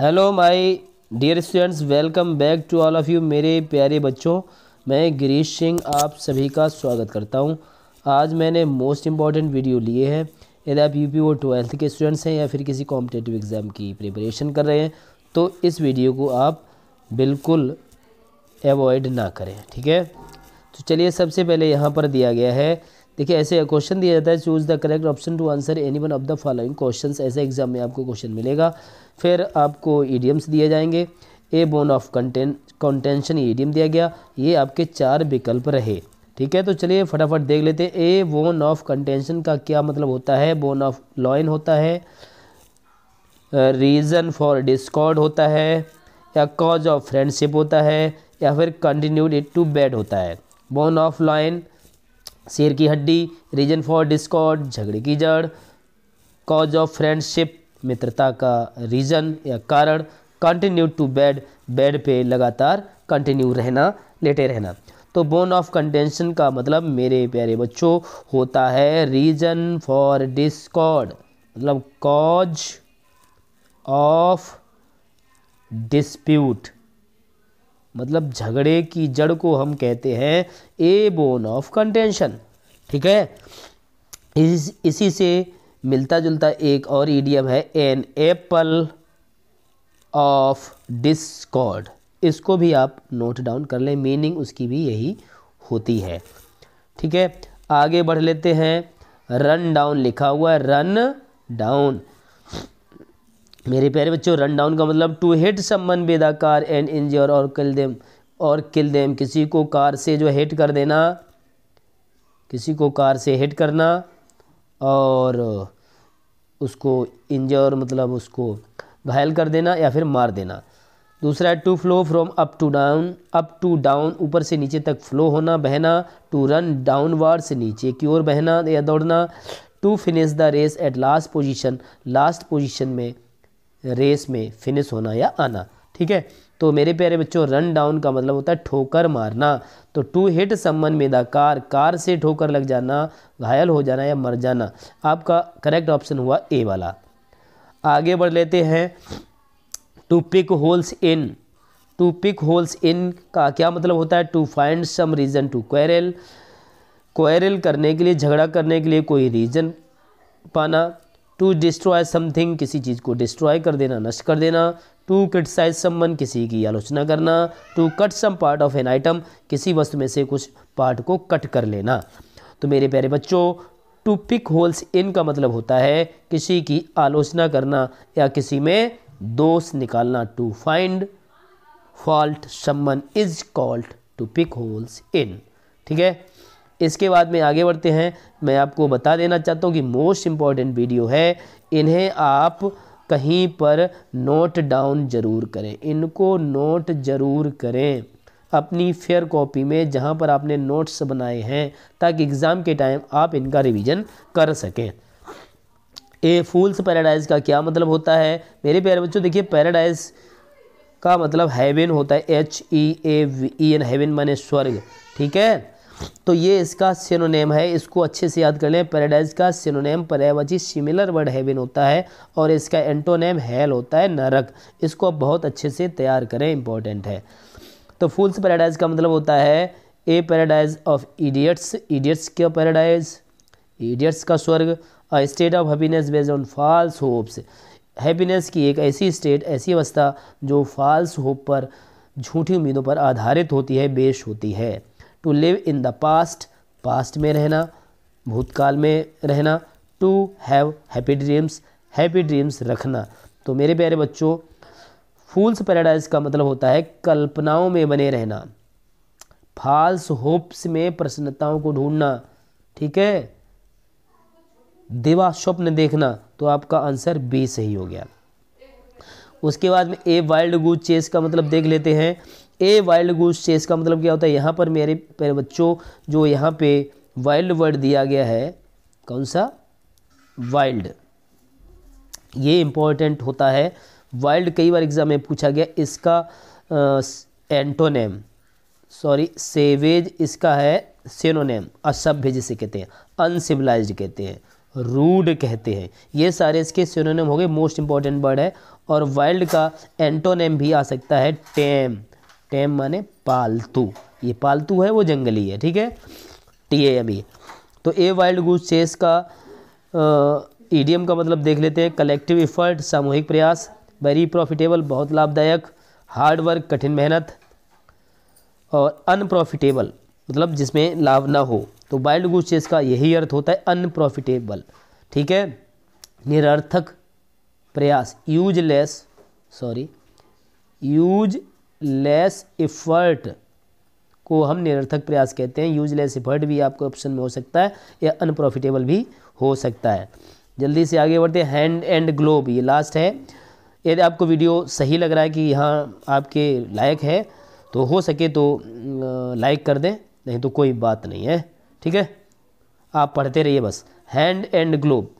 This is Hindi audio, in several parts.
hello my dear students welcome back to all of you मेरे प्यारे बच्चों मैं गिरीश सिंह आप सभी का स्वागत करता हूं आज मैंने मोस्ट इम्पॉर्टेंट वीडियो लिए हैं यदि आप यू पी वो ट्वेल्थ के स्टूडेंट्स हैं या फिर किसी कॉम्पिटेटिव एग्ज़ाम की प्रिपरेशन कर रहे हैं तो इस वीडियो को आप बिल्कुल एवॉइड ना करें ठीक है तो चलिए सबसे पहले यहाँ पर दिया गया है देखिए ऐसे क्वेश्चन दिया जाता है choose the correct option to answer any one of the following question ऐसे एग्जाम में आपको क्वेश्चन मिलेगा फिर आपको ईडियम्स दिए जाएंगे ए बोन ऑफ कंटें कॉन्टेंशन ईडियम दिया गया ये आपके चार विकल्प रहे ठीक है तो चलिए फटाफट देख लेते हैं ए बोन ऑफ कंटेंशन का क्या मतलब होता है बोन ऑफ लॉइन होता है रीज़न फॉर डिस्कॉर्ड होता है या कॉज ऑफ फ्रेंडशिप होता है या फिर कंटिन्यूड इट टू बैड होता है बोन ऑफ लॉइन शेर की हड्डी रीजन फॉर डिस्कॉर्ड झगड़े की जड़ कॉज ऑफ फ्रेंडशिप मित्रता का रीज़न या कारण कंटिन्यू टू बेड बेड पे लगातार कंटिन्यू रहना लेटे रहना तो बोन ऑफ कंटेंशन का मतलब मेरे प्यारे बच्चों होता है रीजन फॉर डिस्कॉर्ड मतलब कॉज ऑफ डिस्प्यूट मतलब झगड़े की जड़ को हम कहते हैं ए बोन ऑफ कंटेंशन ठीक है इस इसी से मिलता जुलता एक और ईडियम है एन एप्पल ऑफ डिस्कॉर्ड इसको भी आप नोट डाउन कर लें मीनिंग उसकी भी यही होती है ठीक है आगे बढ़ लेते हैं रन डाउन लिखा हुआ है रन डाउन मेरे प्यारे बच्चों रन डाउन का मतलब टू हिट समन बेदा कार एंड इंजर और किल देम और किल देम किसी को कार से जो हिट कर देना किसी को कार से हिट करना और उसको इंजर मतलब उसको घायल कर देना या फिर मार देना दूसरा है to flow from up to down up to down ऊपर से नीचे तक फ्लो होना बहना टू रन वार्ड से नीचे की ओर बहना या दौड़ना to finish the race at last position last position में रेस में फिनिश होना या आना ठीक है तो मेरे प्यारे बच्चों रन डाउन का मतलब होता है ठोकर मारना तो टू हिट सम्मन में द कार कार से ठोकर लग जाना घायल हो जाना या मर जाना आपका करेक्ट ऑप्शन हुआ ए वाला आगे बढ़ लेते हैं to pick holes in to pick holes in का क्या मतलब होता है to find some reason to quarrel quarrel करने के लिए झगड़ा करने के लिए कोई रीज़न पाना टू डिस्ट्रॉय समथिंग किसी चीज़ को डिस्ट्रॉय कर देना नष्ट कर देना टू क्रिटिसाइज समन किसी की आलोचना करना to cut some part of an item किसी वस्तु में से कुछ पार्ट को कट कर लेना तो मेरे प्यारे बच्चों टू पिक होल्स इन का मतलब होता है किसी की आलोचना करना या किसी में दोष निकालना to find fault someone is called to pick holes in ठीक है इसके बाद में आगे बढ़ते हैं मैं आपको बता देना चाहता हूँ कि मोस्ट इम्पॉर्टेंट वीडियो है इन्हें आप कहीं पर नोट डाउन ज़रूर करें इनको नोट ज़रूर करें अपनी फेयर कॉपी में जहाँ पर आपने नोट्स बनाए हैं ताकि एग्ज़ाम के टाइम आप इनका रिवीजन कर सकें ए फूल्स पैराडाइज का क्या मतलब होता है मेरे प्यारे बच्चों देखिए पैराडाइज का मतलब हेवन होता है H E A V E N heaven माने स्वर्ग ठीक है तो ये इसका सिनोनेम है इसको अच्छे से याद कर लें पैराडाइज का सिनोनेम पर्यायवाची सिमिलर वर्ड हैविन होता है और इसका एंटोनेम हेल होता है नरक इसको आप बहुत अच्छे से तैयार करें इंपॉर्टेंट है तो फूल्स पैराडाइज का मतलब होता है a paradise of idiots idiots का पैराडाइज इडियट्स का स्वर्ग a state of happiness based on false hopes happiness की एक ऐसी स्टेट ऐसी अवस्था जो फॉल्स होप पर झूठी उम्मीदों पर आधारित होती है बेश होती है to live in the past past में रहना भूतकाल में रहना to have happy dreams happy dreams रखना तो मेरे प्यारे बच्चों फूल्स पैराडाइज का मतलब होता है कल्पनाओं में बने रहना फाल्स होप्स में प्रसन्नताओं को ढूंढना ठीक है दिवा स्वप्न देखना तो आपका आंसर बी सही हो गया उसके बाद में ए वाइल्ड गूज चेस का मतलब देख लेते हैं ए वाइल्ड गूस चेस का मतलब क्या होता है यहाँ पर मेरे मेरे बच्चों जो यहाँ पे वाइल्ड वर्ड दिया गया है कौन सा वाइल्ड ये इम्पोर्टेंट होता है वाइल्ड कई बार एग्जाम में पूछा गया इसका एंटोनेम सॉरी सेवेज इसका है सेनोनेम असभ्य जिसे कहते हैं अनसिविलाइज कहते हैं रूड कहते हैं ये सारे इसके सेनोनेम हो गए मोस्ट इंपॉर्टेंट वर्ड है और वाइल्ड का एंटोनेम भी आ सकता है टेम टैम माने पालतू ये पालतू है वो जंगली है ठीक है टी ए एम ई तो ए वाइल्ड गूज चेस का ईडीएम का मतलब देख लेते हैं कलेक्टिव इफर्ट सामूहिक प्रयास वेरी प्रॉफिटेबल बहुत लाभदायक हार्ड वर्क कठिन मेहनत और अनप्रॉफिटेबल मतलब जिसमें लाभ ना हो तो वाइल्ड गूज चेस का यही अर्थ होता है अनप्रॉफिटेबल ठीक है निरर्थक प्रयास useless sorry useless effort को हम निरर्थक प्रयास कहते हैं यूज लेस इफर्ट भी आपको ऑप्शन में हो सकता है या अनप्रॉफिटेबल भी हो सकता है जल्दी से आगे बढ़ते हैं हैंड एंड ग्लोब ये लास्ट है यदि आपको वीडियो सही लग रहा है कि यहाँ आपके लायक है तो हो सके तो लाइक कर दें नहीं तो कोई बात नहीं है ठीक है आप पढ़ते रहिए बस हैंड एंड ग्लोब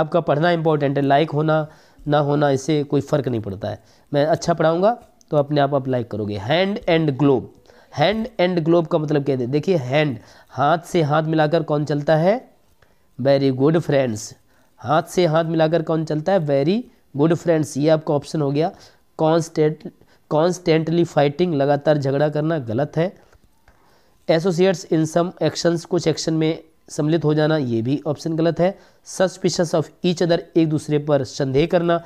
आपका पढ़ना इम्पोर्टेंट है लाइक होना ना होना इससे कोई फ़र्क नहीं पड़ता है मैं अच्छा पढ़ाऊँगा तो अपने आप अप्लाई करोगे hand and glove hand and glove का मतलब क्या है देखिए हैंड हाथ से हाथ मिलाकर कौन चलता है वेरी गुड फ्रेंड्स हाथ से हाथ मिलाकर कौन चलता है वेरी गुड फ्रेंड्स ये आपका ऑप्शन हो गया कॉन्स्टेंट कॉन्स्टेंटली फाइटिंग लगातार झगड़ा करना गलत है एसोसिएट्स इन सम एक्शंस कुछ एक्शन में सम्मिलित हो जाना ये भी ऑप्शन गलत है सस्पिशस ऑफ ईच अदर एक दूसरे पर संदेह करना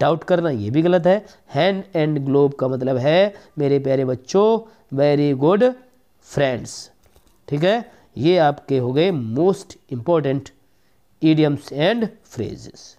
डाउट करना ये भी गलत है हैंड एंड ग्लोब का मतलब है मेरे प्यारे बच्चों वेरी गुड फ्रेंड्स ठीक है ये आपके हो गए most important idioms and phrases